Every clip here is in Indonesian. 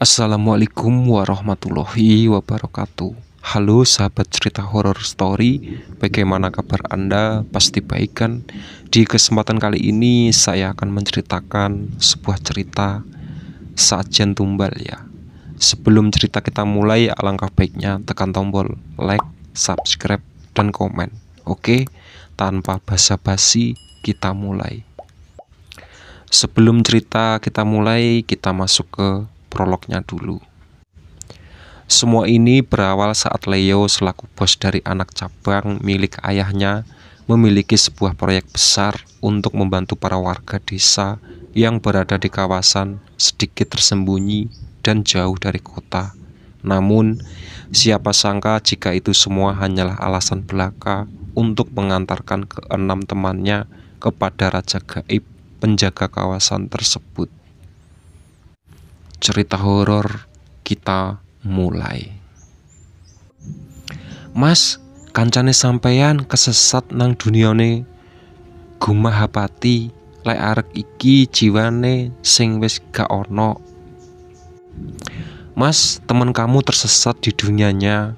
Assalamualaikum warahmatullahi wabarakatuh Halo sahabat cerita horror story Bagaimana kabar anda? Pasti baik kan? Di kesempatan kali ini saya akan menceritakan sebuah cerita Sajen Tumbal ya Sebelum cerita kita mulai alangkah baiknya tekan tombol like, subscribe, dan komen Oke, tanpa basa-basi kita mulai Sebelum cerita kita mulai kita masuk ke prolognya dulu. Semua ini berawal saat Leo selaku bos dari anak cabang milik ayahnya memiliki sebuah proyek besar untuk membantu para warga desa yang berada di kawasan sedikit tersembunyi dan jauh dari kota. Namun, siapa sangka jika itu semua hanyalah alasan belaka untuk mengantarkan keenam temannya kepada raja gaib penjaga kawasan tersebut cerita horor kita mulai. Mas, kancane sampeyan kesesat nang duniane gumahapati lek arek iki jiwane sing wis gak ono. Mas, teman kamu tersesat di dunianya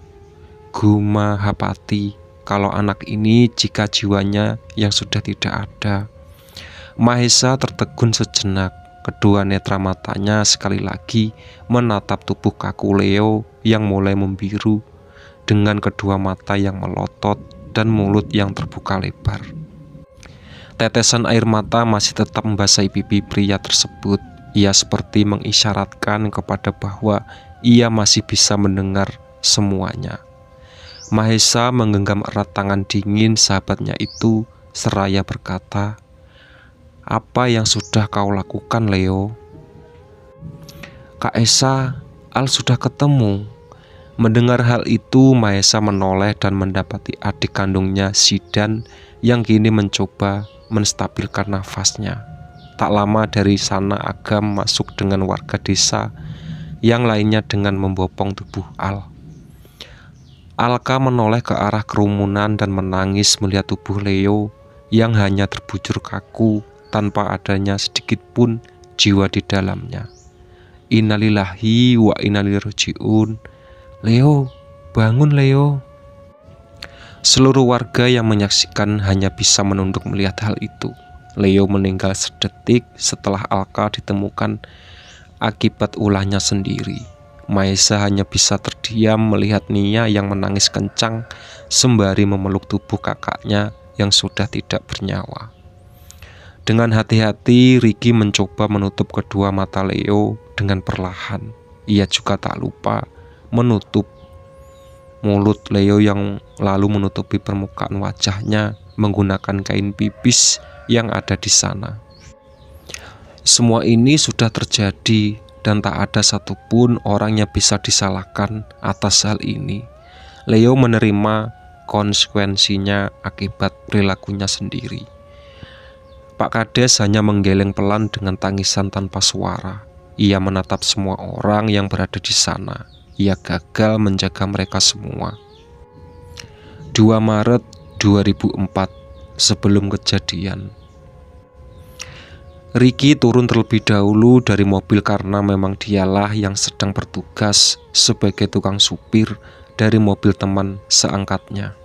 hapati kalau anak ini jika jiwanya yang sudah tidak ada. Mahesa tertegun sejenak Kedua netra matanya sekali lagi menatap tubuh kaku Leo yang mulai membiru dengan kedua mata yang melotot dan mulut yang terbuka lebar. Tetesan air mata masih tetap membasahi pipi pria tersebut. Ia seperti mengisyaratkan kepada bahwa ia masih bisa mendengar semuanya. Mahesa menggenggam erat tangan dingin sahabatnya itu seraya berkata, apa yang sudah kau lakukan, Leo. Kak Esa, Al sudah ketemu. Mendengar hal itu, Maesa menoleh dan mendapati adik kandungnya, Sidan, yang kini mencoba menstabilkan nafasnya. Tak lama dari sana, Agam masuk dengan warga desa, yang lainnya dengan membopong tubuh Al. Alka menoleh ke arah kerumunan dan menangis melihat tubuh Leo yang hanya terbujur kaku tanpa adanya sedikit pun jiwa di dalamnya. Innalillahi wa innalirrojiun. Leo, bangun Leo. Seluruh warga yang menyaksikan hanya bisa menunduk melihat hal itu. Leo meninggal sedetik setelah Alka ditemukan akibat ulahnya sendiri. Maisa hanya bisa terdiam melihat Nia yang menangis kencang sembari memeluk tubuh kakaknya yang sudah tidak bernyawa. Dengan hati-hati, Ricky mencoba menutup kedua mata Leo dengan perlahan. Ia juga tak lupa menutup mulut Leo yang lalu menutupi permukaan wajahnya menggunakan kain pipis yang ada di sana. Semua ini sudah terjadi dan tak ada satupun orang yang bisa disalahkan atas hal ini. Leo menerima konsekuensinya akibat perilakunya sendiri. Pak Kades hanya menggeleng pelan dengan tangisan tanpa suara. Ia menatap semua orang yang berada di sana. Ia gagal menjaga mereka semua. 2 Maret 2004 sebelum kejadian. Ricky turun terlebih dahulu dari mobil karena memang dialah yang sedang bertugas sebagai tukang supir dari mobil teman seangkatnya.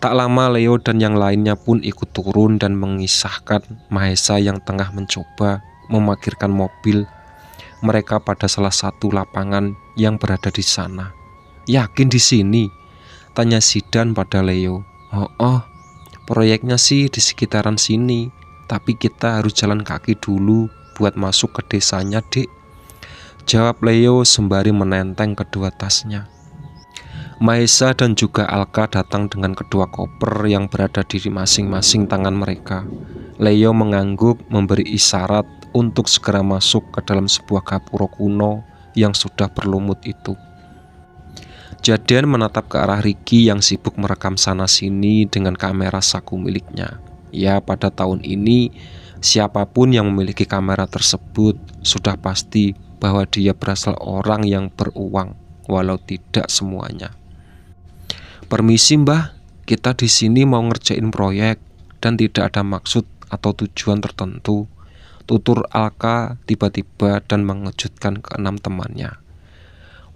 Tak lama Leo dan yang lainnya pun ikut turun dan mengisahkan Mahesa yang tengah mencoba memakirkan mobil mereka pada salah satu lapangan yang berada di sana. Yakin di sini? Tanya Sidan pada Leo. Oh, oh, proyeknya sih di sekitaran sini, tapi kita harus jalan kaki dulu buat masuk ke desanya, dek. Jawab Leo sembari menenteng kedua tasnya. Maesa dan juga Alka datang dengan kedua koper yang berada di masing-masing tangan mereka. Leo mengangguk memberi isyarat untuk segera masuk ke dalam sebuah gapura kuno yang sudah berlumut itu. Jaden menatap ke arah Ricky yang sibuk merekam sana-sini dengan kamera saku miliknya. Ya, pada tahun ini, siapapun yang memiliki kamera tersebut sudah pasti bahwa dia berasal orang yang beruang, walau tidak semuanya. Permisi mbah, kita di sini mau ngerjain proyek dan tidak ada maksud atau tujuan tertentu. Tutur Alka tiba-tiba dan mengejutkan keenam temannya.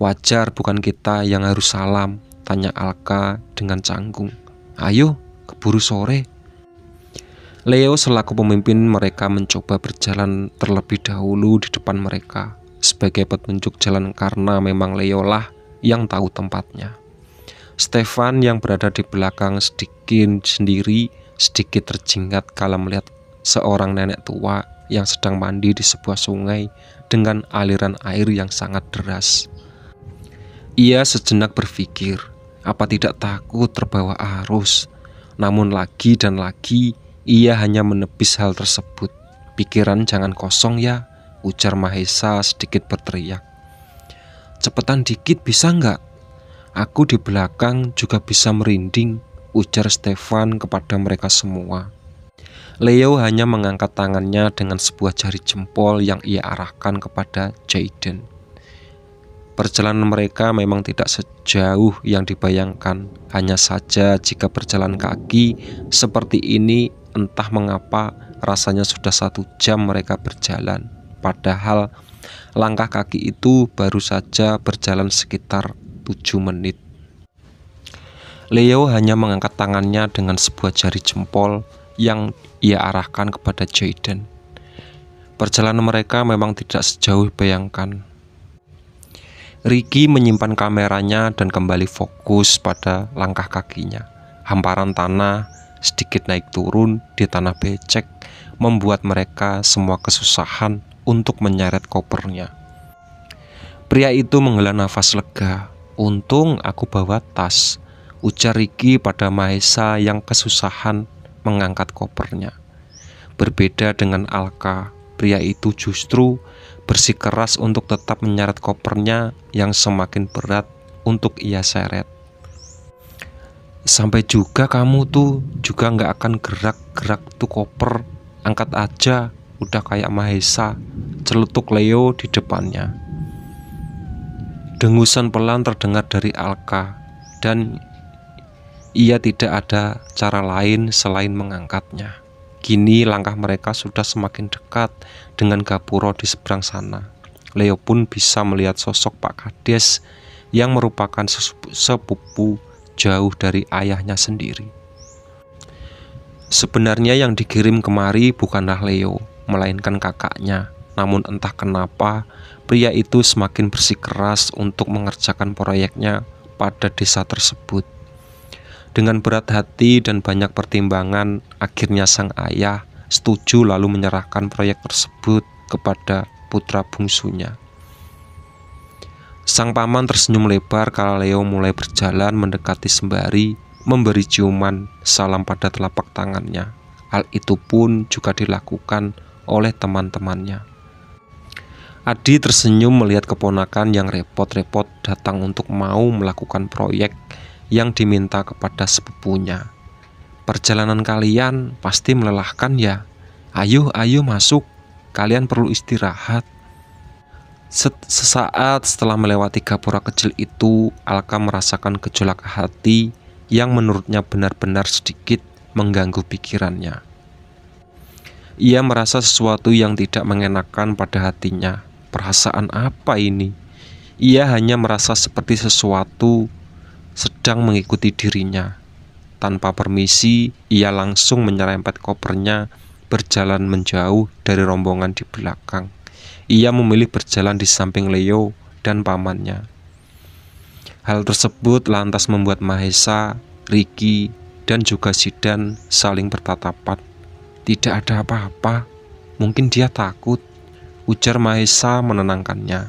Wajar bukan kita yang harus salam, tanya Alka dengan canggung. Ayo, keburu sore. Leo selaku pemimpin mereka mencoba berjalan terlebih dahulu di depan mereka sebagai petunjuk jalan karena memang Leo lah yang tahu tempatnya. Stefan yang berada di belakang sedikit sendiri sedikit terjingat kala melihat seorang nenek tua yang sedang mandi di sebuah sungai dengan aliran air yang sangat deras. Ia sejenak berpikir, apa tidak takut terbawa arus? Namun lagi dan lagi ia hanya menepis hal tersebut. Pikiran jangan kosong ya, ujar Mahesa sedikit berteriak. Cepetan dikit bisa nggak? Aku di belakang juga bisa merinding, ujar Stefan kepada mereka semua. Leo hanya mengangkat tangannya dengan sebuah jari jempol yang ia arahkan kepada Jaden. Perjalanan mereka memang tidak sejauh yang dibayangkan, hanya saja jika berjalan kaki seperti ini, entah mengapa rasanya sudah satu jam mereka berjalan, padahal langkah kaki itu baru saja berjalan sekitar 7 menit. Leo hanya mengangkat tangannya dengan sebuah jari jempol yang ia arahkan kepada Jaden. Perjalanan mereka memang tidak sejauh bayangkan. Ricky menyimpan kameranya dan kembali fokus pada langkah kakinya. Hamparan tanah sedikit naik turun di tanah becek membuat mereka semua kesusahan untuk menyeret kopernya. Pria itu menghela nafas lega Untung aku bawa tas, ujar Riki pada Mahesa yang kesusahan mengangkat kopernya. Berbeda dengan Alka, pria itu justru bersikeras untuk tetap menyeret kopernya yang semakin berat untuk ia seret. Sampai juga kamu tuh juga nggak akan gerak-gerak tuh koper, angkat aja, udah kayak Mahesa, celutuk Leo di depannya. Dengusan pelan terdengar dari Alka dan ia tidak ada cara lain selain mengangkatnya. Kini langkah mereka sudah semakin dekat dengan Gapuro di seberang sana. Leo pun bisa melihat sosok Pak Kades yang merupakan sepupu jauh dari ayahnya sendiri. Sebenarnya yang dikirim kemari bukanlah Leo, melainkan kakaknya. Namun entah kenapa pria itu semakin bersikeras untuk mengerjakan proyeknya pada desa tersebut. Dengan berat hati dan banyak pertimbangan, akhirnya sang ayah setuju lalu menyerahkan proyek tersebut kepada putra bungsunya. Sang paman tersenyum lebar kalau Leo mulai berjalan mendekati sembari memberi ciuman salam pada telapak tangannya. Hal itu pun juga dilakukan oleh teman-temannya. Adi tersenyum melihat keponakan yang repot-repot datang untuk mau melakukan proyek yang diminta kepada sepupunya. Perjalanan kalian pasti melelahkan ya. Ayo, ayo masuk. Kalian perlu istirahat. Sesaat setelah melewati gapura kecil itu, Alka merasakan gejolak hati yang menurutnya benar-benar sedikit mengganggu pikirannya. Ia merasa sesuatu yang tidak mengenakan pada hatinya, Perasaan apa ini? Ia hanya merasa seperti sesuatu sedang mengikuti dirinya. Tanpa permisi, ia langsung menyerempet kopernya berjalan menjauh dari rombongan di belakang. Ia memilih berjalan di samping Leo dan pamannya. Hal tersebut lantas membuat Mahesa, Riki, dan juga Sidan saling bertatapan. Tidak ada apa-apa, mungkin dia takut ujar Mahesa menenangkannya.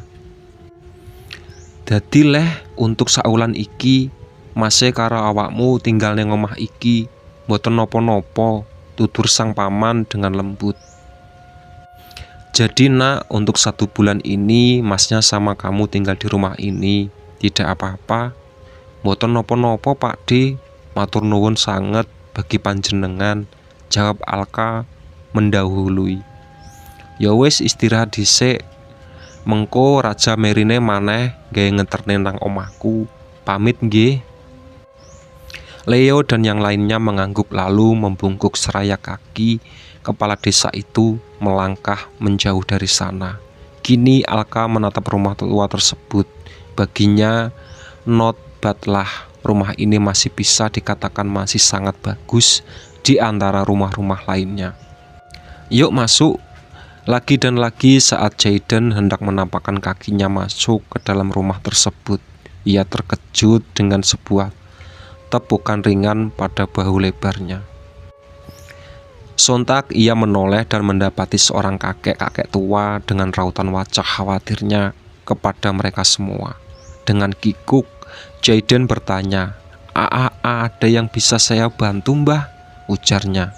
Dadi leh untuk saulan iki masih karo awakmu tinggal neng omah iki mboten nopo-nopo tutur sang paman dengan lembut. Jadi nak untuk satu bulan ini masnya sama kamu tinggal di rumah ini tidak apa-apa Mboten nopo-nopo pak D matur nuwun sangat bagi panjenengan jawab Alka mendahului ya wis istirahat dhisik mengko raja merine maneh gawe ngeterne nang omahku pamit nggih Leo dan yang lainnya mengangguk lalu membungkuk seraya kaki kepala desa itu melangkah menjauh dari sana kini Alka menatap rumah tua tersebut baginya not batlah rumah ini masih bisa dikatakan masih sangat bagus di antara rumah-rumah lainnya yuk masuk lagi dan lagi saat Jaden hendak menampakkan kakinya masuk ke dalam rumah tersebut, ia terkejut dengan sebuah tepukan ringan pada bahu lebarnya. Sontak ia menoleh dan mendapati seorang kakek-kakek tua dengan rautan wajah khawatirnya kepada mereka semua. Dengan kikuk, Jaden bertanya, "Aa, ada yang bisa saya bantu, Mbah?" ujarnya.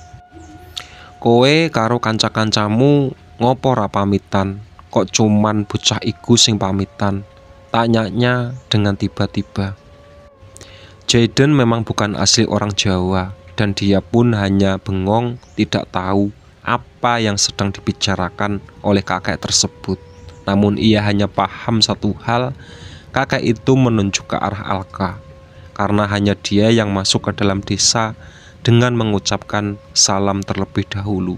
"Kowe karo kanca-kancamu ngopo ra pamitan kok cuman bocah iku sing pamitan tanyanya dengan tiba-tiba Jaden memang bukan asli orang Jawa dan dia pun hanya bengong tidak tahu apa yang sedang dibicarakan oleh kakek tersebut namun ia hanya paham satu hal kakek itu menunjuk ke arah Alka karena hanya dia yang masuk ke dalam desa dengan mengucapkan salam terlebih dahulu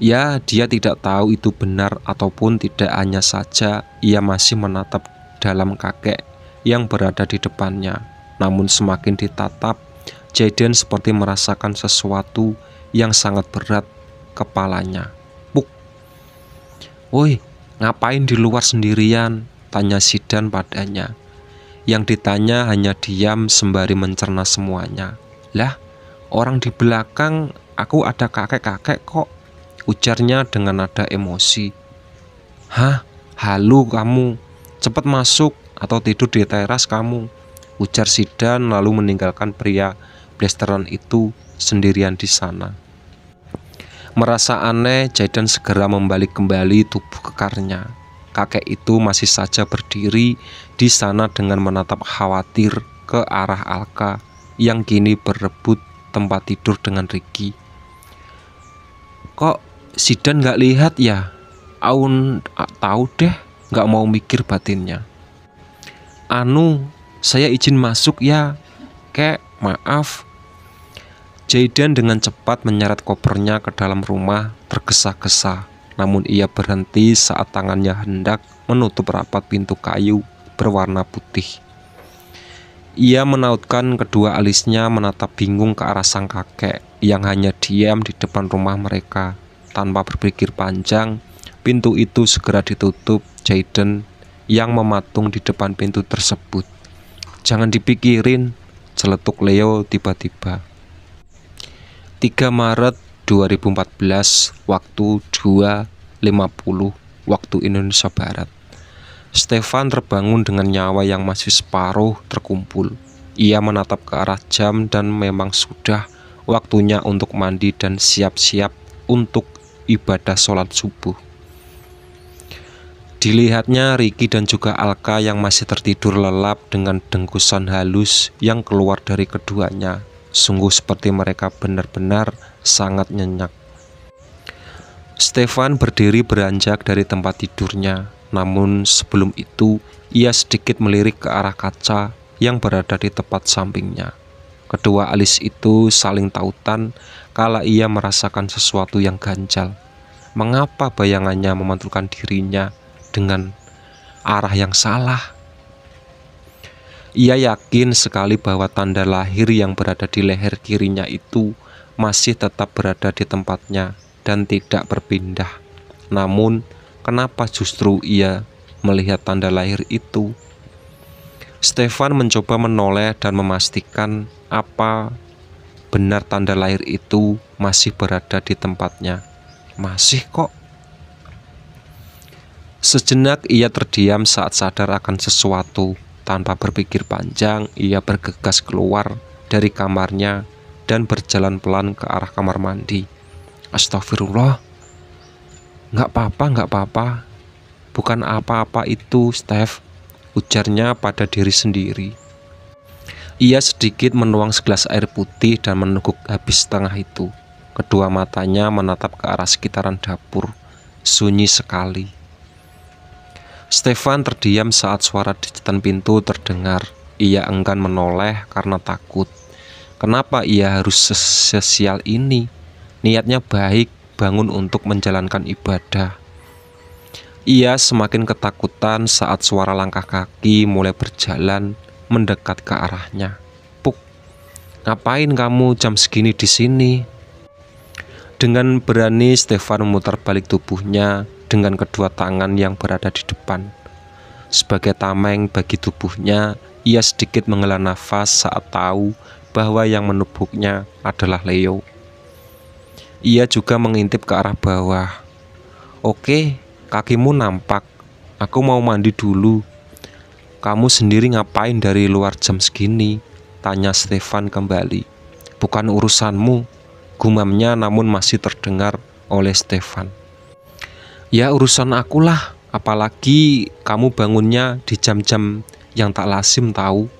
Ya, dia tidak tahu itu benar ataupun tidak hanya saja ia masih menatap dalam kakek yang berada di depannya. Namun semakin ditatap, Jaden seperti merasakan sesuatu yang sangat berat kepalanya. Puk. Woi, ngapain di luar sendirian? Tanya Sidan padanya. Yang ditanya hanya diam sembari mencerna semuanya. Lah, orang di belakang aku ada kakek-kakek kok Ujarnya dengan nada emosi. Hah? Halu kamu. Cepat masuk atau tidur di teras kamu. Ujar Sidan lalu meninggalkan pria blasteran itu sendirian di sana. Merasa aneh, Jaidan segera membalik kembali tubuh kekarnya. Kakek itu masih saja berdiri di sana dengan menatap khawatir ke arah Alka yang kini berebut tempat tidur dengan Ricky. Kok Sidan nggak lihat ya Aun ah, tahu deh nggak mau mikir batinnya Anu saya izin masuk ya kek maaf Jaidan dengan cepat menyeret kopernya ke dalam rumah tergesa-gesa namun ia berhenti saat tangannya hendak menutup rapat pintu kayu berwarna putih ia menautkan kedua alisnya menatap bingung ke arah sang kakek yang hanya diam di depan rumah mereka tanpa berpikir panjang, pintu itu segera ditutup Jaden yang mematung di depan pintu tersebut. Jangan dipikirin, celetuk Leo tiba-tiba. 3 Maret 2014 waktu 2.50 waktu Indonesia Barat. Stefan terbangun dengan nyawa yang masih separuh terkumpul. Ia menatap ke arah jam dan memang sudah waktunya untuk mandi dan siap-siap untuk ibadah sholat subuh. Dilihatnya Riki dan juga Alka yang masih tertidur lelap dengan dengkusan halus yang keluar dari keduanya. Sungguh seperti mereka benar-benar sangat nyenyak. Stefan berdiri beranjak dari tempat tidurnya. Namun sebelum itu, ia sedikit melirik ke arah kaca yang berada di tepat sampingnya. Kedua alis itu saling tautan kala ia merasakan sesuatu yang ganjal. Mengapa bayangannya memantulkan dirinya dengan arah yang salah? Ia yakin sekali bahwa tanda lahir yang berada di leher kirinya itu masih tetap berada di tempatnya dan tidak berpindah. Namun, kenapa justru ia melihat tanda lahir itu? Stefan mencoba menoleh dan memastikan apa benar tanda lahir itu masih berada di tempatnya. Masih kok. Sejenak ia terdiam saat sadar akan sesuatu. Tanpa berpikir panjang, ia bergegas keluar dari kamarnya dan berjalan pelan ke arah kamar mandi. Astagfirullah. Nggak apa-apa, nggak apa-apa. Bukan apa-apa itu, Steph. Ujarnya pada diri sendiri. Ia sedikit menuang segelas air putih dan meneguk habis setengah itu. Kedua matanya menatap ke arah sekitaran dapur. Sunyi sekali. Stefan terdiam saat suara dicetan pintu terdengar. Ia enggan menoleh karena takut. Kenapa ia harus sesial ini? Niatnya baik, bangun untuk menjalankan ibadah. Ia semakin ketakutan saat suara langkah kaki mulai berjalan mendekat ke arahnya. Puk, ngapain kamu jam segini di sini? Dengan berani Stefan memutar balik tubuhnya dengan kedua tangan yang berada di depan. Sebagai tameng bagi tubuhnya, ia sedikit menghela nafas saat tahu bahwa yang menubuknya adalah Leo. Ia juga mengintip ke arah bawah. Oke, kakimu nampak. Aku mau mandi dulu, kamu sendiri ngapain dari luar jam segini? Tanya Stefan kembali. Bukan urusanmu, gumamnya namun masih terdengar oleh Stefan. Ya urusan akulah, apalagi kamu bangunnya di jam-jam yang tak lazim tahu.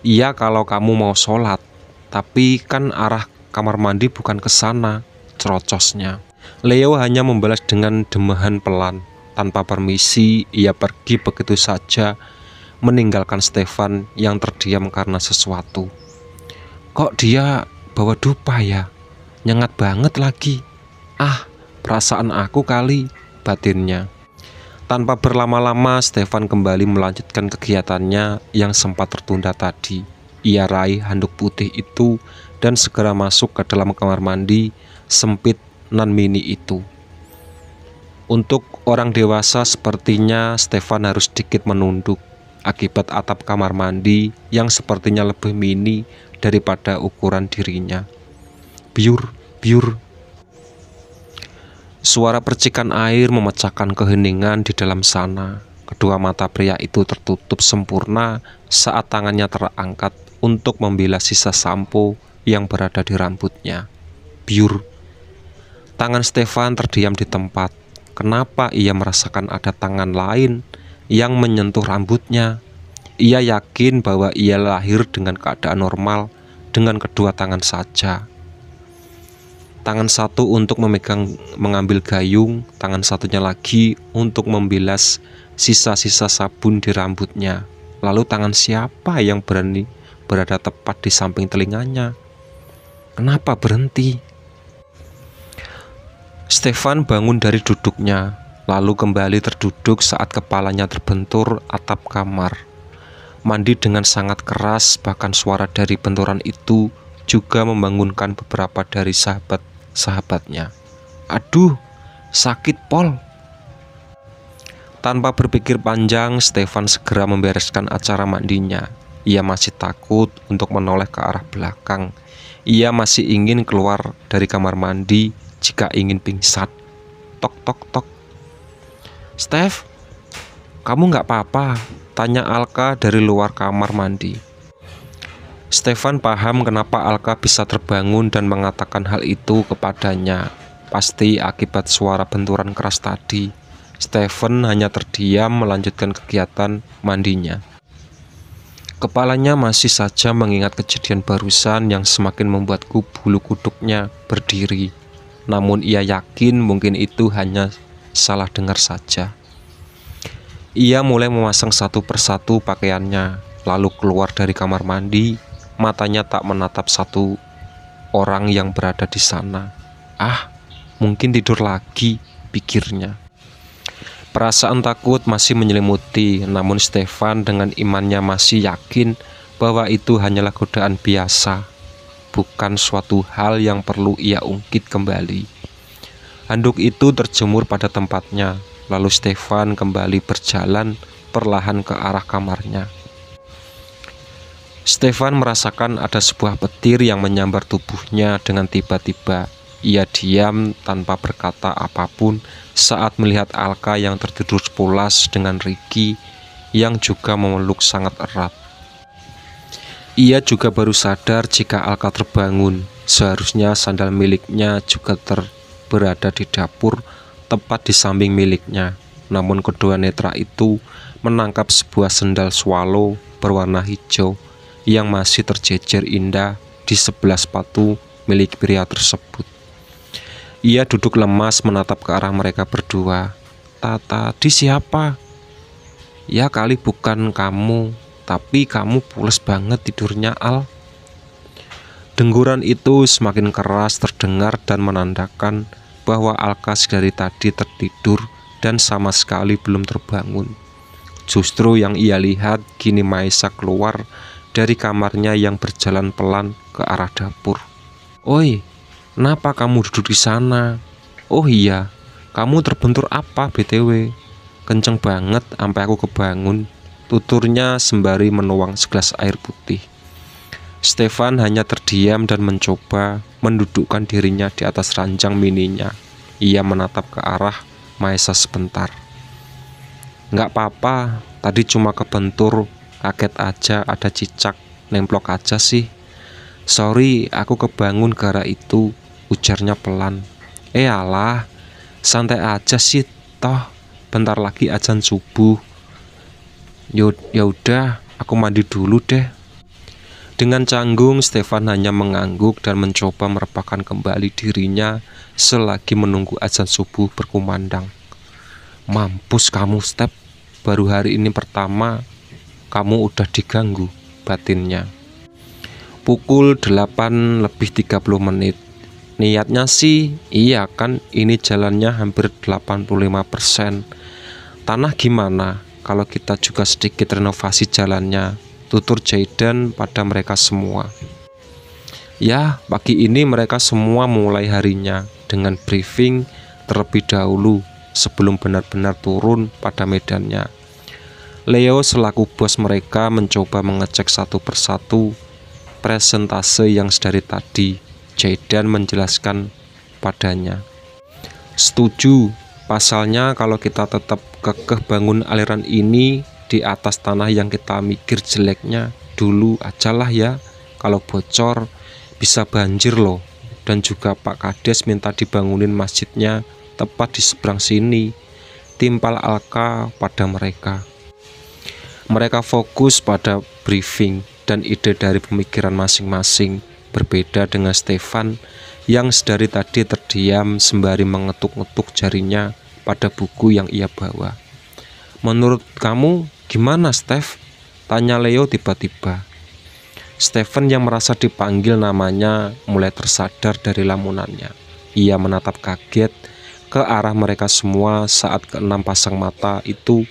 Iya kalau kamu mau sholat, tapi kan arah kamar mandi bukan ke sana, cerocosnya. Leo hanya membalas dengan demahan pelan. Tanpa permisi, ia pergi begitu saja meninggalkan Stefan yang terdiam karena sesuatu. Kok dia bawa dupa ya? Nyengat banget lagi. Ah, perasaan aku kali, batinnya. Tanpa berlama-lama, Stefan kembali melanjutkan kegiatannya yang sempat tertunda tadi. Ia raih handuk putih itu dan segera masuk ke dalam kamar mandi sempit nan mini itu. Untuk orang dewasa sepertinya Stefan harus sedikit menunduk akibat atap kamar mandi yang sepertinya lebih mini daripada ukuran dirinya. Biur, biur. Suara percikan air memecahkan keheningan di dalam sana. Kedua mata pria itu tertutup sempurna saat tangannya terangkat untuk membilas sisa sampo yang berada di rambutnya. Biur. Tangan Stefan terdiam di tempat. Kenapa ia merasakan ada tangan lain yang menyentuh rambutnya. Ia yakin bahwa ia lahir dengan keadaan normal dengan kedua tangan saja. Tangan satu untuk memegang mengambil gayung, tangan satunya lagi untuk membilas sisa-sisa sabun di rambutnya. Lalu tangan siapa yang berani berada tepat di samping telinganya? Kenapa berhenti? Stefan bangun dari duduknya lalu kembali terduduk saat kepalanya terbentur atap kamar. Mandi dengan sangat keras, bahkan suara dari benturan itu juga membangunkan beberapa dari sahabat-sahabatnya. Aduh, sakit pol. Tanpa berpikir panjang, Stefan segera membereskan acara mandinya. Ia masih takut untuk menoleh ke arah belakang. Ia masih ingin keluar dari kamar mandi jika ingin pingsan. Tok tok tok. Steph, kamu nggak apa-apa? Tanya Alka dari luar kamar mandi. Stefan paham kenapa Alka bisa terbangun dan mengatakan hal itu kepadanya. Pasti akibat suara benturan keras tadi. Stefan hanya terdiam melanjutkan kegiatan mandinya. Kepalanya masih saja mengingat kejadian barusan yang semakin membuatku bulu kuduknya berdiri. Namun ia yakin mungkin itu hanya salah dengar saja. Ia mulai memasang satu persatu pakaiannya, lalu keluar dari kamar mandi. Matanya tak menatap satu orang yang berada di sana. Ah, mungkin tidur lagi, pikirnya. Perasaan takut masih menyelimuti, namun Stefan dengan imannya masih yakin bahwa itu hanyalah godaan biasa, bukan suatu hal yang perlu ia ungkit kembali. Handuk itu terjemur pada tempatnya, lalu Stefan kembali berjalan perlahan ke arah kamarnya. Stefan merasakan ada sebuah petir yang menyambar tubuhnya dengan tiba-tiba. Ia diam tanpa berkata apapun saat melihat Alka yang tertidur pulas dengan Ricky yang juga memeluk sangat erat. Ia juga baru sadar jika Alka terbangun. Seharusnya sandal miliknya juga ter berada di dapur tepat di samping miliknya. Namun kedua netra itu menangkap sebuah sendal swallow berwarna hijau yang masih terjejer indah di sebelah sepatu milik pria tersebut. Ia duduk lemas menatap ke arah mereka berdua. Tata, di siapa? Ya kali bukan kamu, tapi kamu pules banget tidurnya Al. Dengguran itu semakin keras terdengar dan menandakan bahwa Alkas dari tadi tertidur dan sama sekali belum terbangun. Justru yang ia lihat kini Maisa keluar dari kamarnya yang berjalan pelan ke arah dapur. Oi, kenapa kamu duduk di sana? Oh iya, kamu terbentur apa BTW? Kenceng banget sampai aku kebangun. Tuturnya sembari menuang segelas air putih. Stefan hanya terdiam dan mencoba mendudukkan dirinya di atas ranjang mininya. Ia menatap ke arah Maisa sebentar. Nggak apa-apa, tadi cuma kebentur, kaget aja ada cicak, nemplok aja sih. Sorry, aku kebangun gara itu, ujarnya pelan. Eh alah, santai aja sih, toh bentar lagi ajan subuh. Yaudah, aku mandi dulu deh, dengan canggung, Stefan hanya mengangguk dan mencoba merepakan kembali dirinya selagi menunggu azan subuh berkumandang. Mampus kamu, Step. Baru hari ini pertama kamu udah diganggu batinnya. Pukul 8 lebih 30 menit. Niatnya sih, iya kan ini jalannya hampir 85%. Tanah gimana kalau kita juga sedikit renovasi jalannya tutur Jaidan pada mereka semua. Ya, pagi ini mereka semua mulai harinya dengan briefing terlebih dahulu sebelum benar-benar turun pada medannya. Leo selaku bos mereka mencoba mengecek satu persatu presentase yang sedari tadi Jaidan menjelaskan padanya. Setuju, pasalnya kalau kita tetap kekeh bangun aliran ini di atas tanah yang kita mikir jeleknya dulu ajalah ya kalau bocor bisa banjir loh dan juga Pak Kades minta dibangunin masjidnya tepat di seberang sini timpal alka pada mereka mereka fokus pada briefing dan ide dari pemikiran masing-masing berbeda dengan Stefan yang sedari tadi terdiam sembari mengetuk-ngetuk jarinya pada buku yang ia bawa menurut kamu Gimana Steph? Tanya Leo tiba-tiba. Stephen yang merasa dipanggil namanya mulai tersadar dari lamunannya. Ia menatap kaget ke arah mereka semua saat keenam pasang mata itu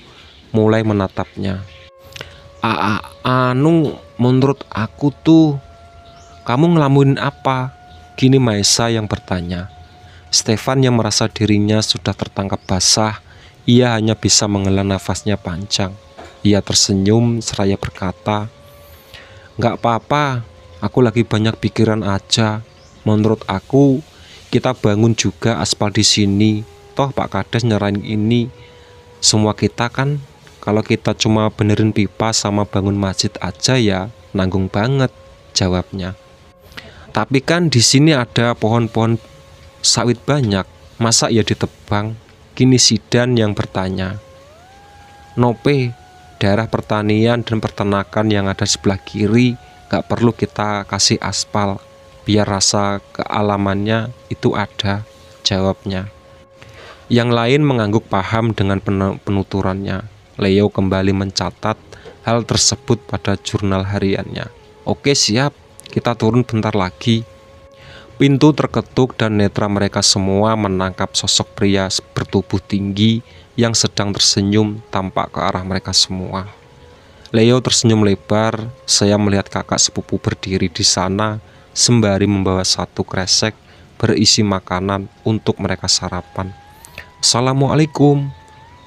mulai menatapnya. A -a anu, menurut aku tuh kamu ngelamuin apa? Kini Maisa yang bertanya. Stefan yang merasa dirinya sudah tertangkap basah, ia hanya bisa menghela nafasnya panjang. Ia tersenyum seraya berkata, Gak apa-apa, aku lagi banyak pikiran aja. Menurut aku, kita bangun juga aspal di sini. Toh Pak Kades nyerang ini. Semua kita kan, kalau kita cuma benerin pipa sama bangun masjid aja ya, nanggung banget, jawabnya. Tapi kan di sini ada pohon-pohon sawit banyak, masa ya ditebang? Kini Sidan yang bertanya. Nope, daerah pertanian dan peternakan yang ada sebelah kiri nggak perlu kita kasih aspal biar rasa kealamannya itu ada jawabnya yang lain mengangguk paham dengan penuturannya Leo kembali mencatat hal tersebut pada jurnal hariannya oke siap kita turun bentar lagi Pintu terketuk dan netra mereka semua menangkap sosok pria bertubuh tinggi yang sedang tersenyum tampak ke arah mereka semua. Leo tersenyum lebar, saya melihat kakak sepupu berdiri di sana sembari membawa satu kresek berisi makanan untuk mereka sarapan. Assalamualaikum,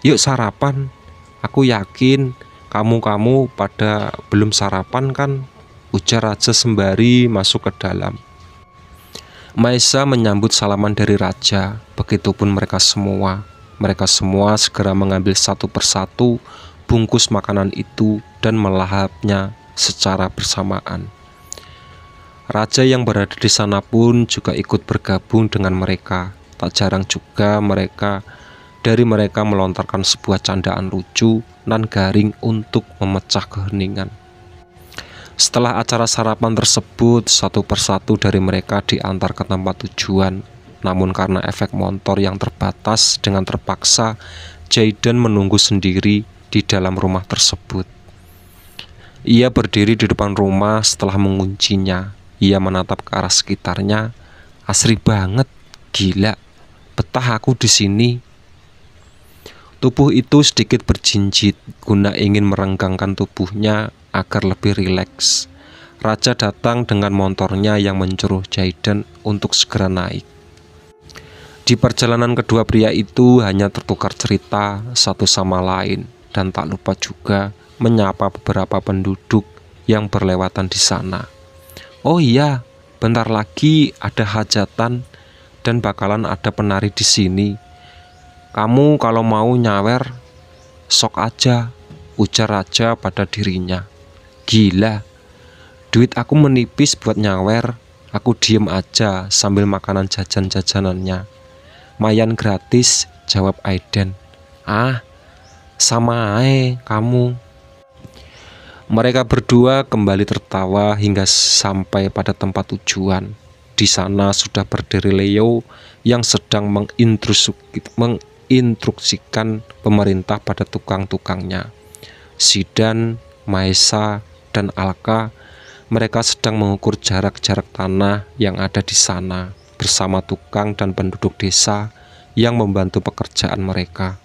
yuk sarapan. Aku yakin kamu-kamu pada belum sarapan kan? Ujar Raja sembari masuk ke dalam. Maisa menyambut salaman dari raja, begitupun mereka semua. Mereka semua segera mengambil satu persatu bungkus makanan itu dan melahapnya secara bersamaan. Raja yang berada di sana pun juga ikut bergabung dengan mereka. Tak jarang juga mereka dari mereka melontarkan sebuah candaan lucu nan garing untuk memecah keheningan. Setelah acara sarapan tersebut, satu persatu dari mereka diantar ke tempat tujuan. Namun karena efek motor yang terbatas dengan terpaksa, Jaden menunggu sendiri di dalam rumah tersebut. Ia berdiri di depan rumah setelah menguncinya. Ia menatap ke arah sekitarnya. Asri banget, gila. Betah aku di sini, Tubuh itu sedikit berjinjit guna ingin merenggangkan tubuhnya agar lebih rileks. Raja datang dengan motornya yang mencuruh Jaiden untuk segera naik. Di perjalanan kedua pria itu hanya tertukar cerita satu sama lain dan tak lupa juga menyapa beberapa penduduk yang berlewatan di sana. Oh iya, bentar lagi ada hajatan dan bakalan ada penari di sini. Kamu kalau mau nyawer, sok aja, ujar raja pada dirinya. Gila Duit aku menipis buat nyawer Aku diem aja sambil makanan jajan-jajanannya Mayan gratis Jawab Aiden Ah sama ae kamu mereka berdua kembali tertawa hingga sampai pada tempat tujuan. Di sana sudah berdiri Leo yang sedang menginstruksikan pemerintah pada tukang-tukangnya. Sidan, Maesa, dan Alka, mereka sedang mengukur jarak-jarak tanah yang ada di sana bersama tukang dan penduduk desa yang membantu pekerjaan mereka.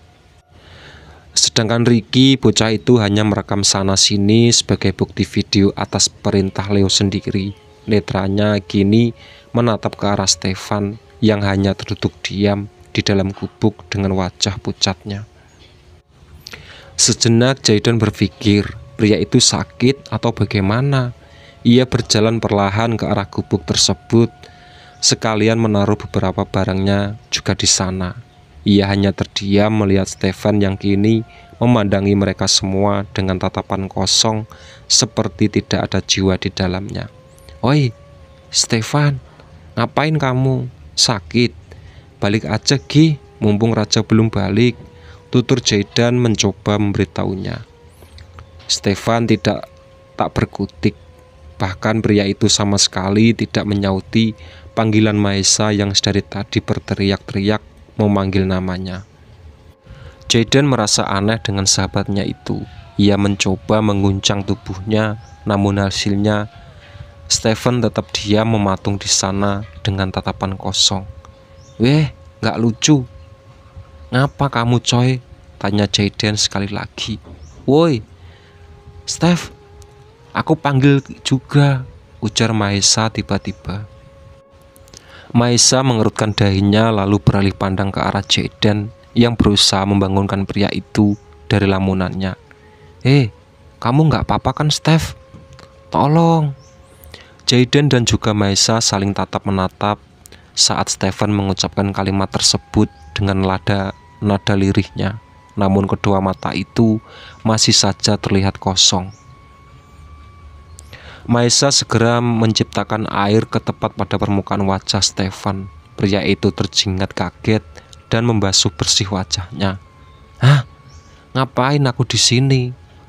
Sedangkan Ricky, bocah itu hanya merekam sana-sini sebagai bukti video atas perintah Leo sendiri. Netranya kini menatap ke arah Stefan yang hanya terduduk diam di dalam kubuk dengan wajah pucatnya. Sejenak Jaidon berpikir pria itu sakit atau bagaimana. Ia berjalan perlahan ke arah gubuk tersebut, sekalian menaruh beberapa barangnya juga di sana. Ia hanya terdiam melihat Stefan yang kini memandangi mereka semua dengan tatapan kosong seperti tidak ada jiwa di dalamnya. Oi, Stefan, ngapain kamu? Sakit? Balik aja, Gi, mumpung Raja belum balik. Tutur Jaidan mencoba memberitahunya. Stefan tidak tak berkutik, bahkan pria itu sama sekali tidak menyauti panggilan Maesa yang dari tadi berteriak-teriak memanggil namanya. Jaden merasa aneh dengan sahabatnya itu. Ia mencoba menguncang tubuhnya, namun hasilnya Stefan tetap diam mematung di sana dengan tatapan kosong. Weh, gak lucu. Ngapa kamu coy? Tanya Jaden sekali lagi. Woi, Steph, aku panggil juga, ujar Maisa tiba-tiba. Maisa mengerutkan dahinya lalu beralih pandang ke arah Jaden yang berusaha membangunkan pria itu dari lamunannya. Eh, kamu nggak apa-apa kan Steph? Tolong. Jaden dan juga Maisa saling tatap menatap saat Stephen mengucapkan kalimat tersebut dengan lada nada lirihnya namun kedua mata itu masih saja terlihat kosong. Maisa segera menciptakan air ke tepat pada permukaan wajah Stefan. Pria itu terjingat kaget dan membasuh bersih wajahnya. "Hah? Ngapain aku di sini?"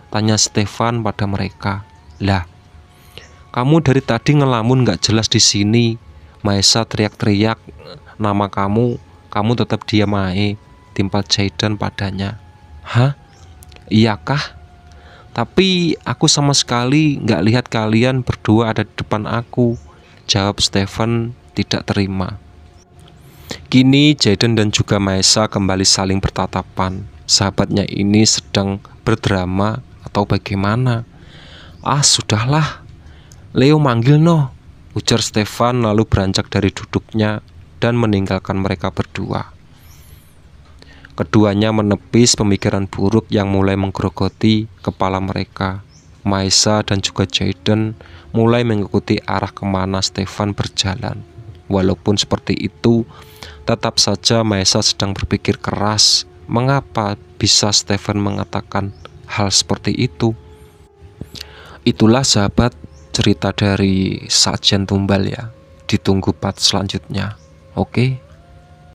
tanya Stefan pada mereka. "Lah, kamu dari tadi ngelamun gak jelas di sini." Maisa teriak-teriak nama kamu, kamu tetap diam aja timpal Jaidan padanya. Hah? Iyakah? Tapi aku sama sekali nggak lihat kalian berdua ada di depan aku. Jawab Stephen tidak terima. Kini Jaden dan juga Maesa kembali saling bertatapan. Sahabatnya ini sedang berdrama atau bagaimana? Ah, sudahlah. Leo manggil no, ujar Stefan lalu beranjak dari duduknya dan meninggalkan mereka berdua. Keduanya menepis pemikiran buruk yang mulai menggerogoti kepala mereka. Maisa dan juga Jaden mulai mengikuti arah kemana Stefan berjalan. Walaupun seperti itu, tetap saja Maisa sedang berpikir keras mengapa bisa Stefan mengatakan hal seperti itu. Itulah sahabat cerita dari Sajen Tumbal ya. Ditunggu part selanjutnya. Oke. Okay?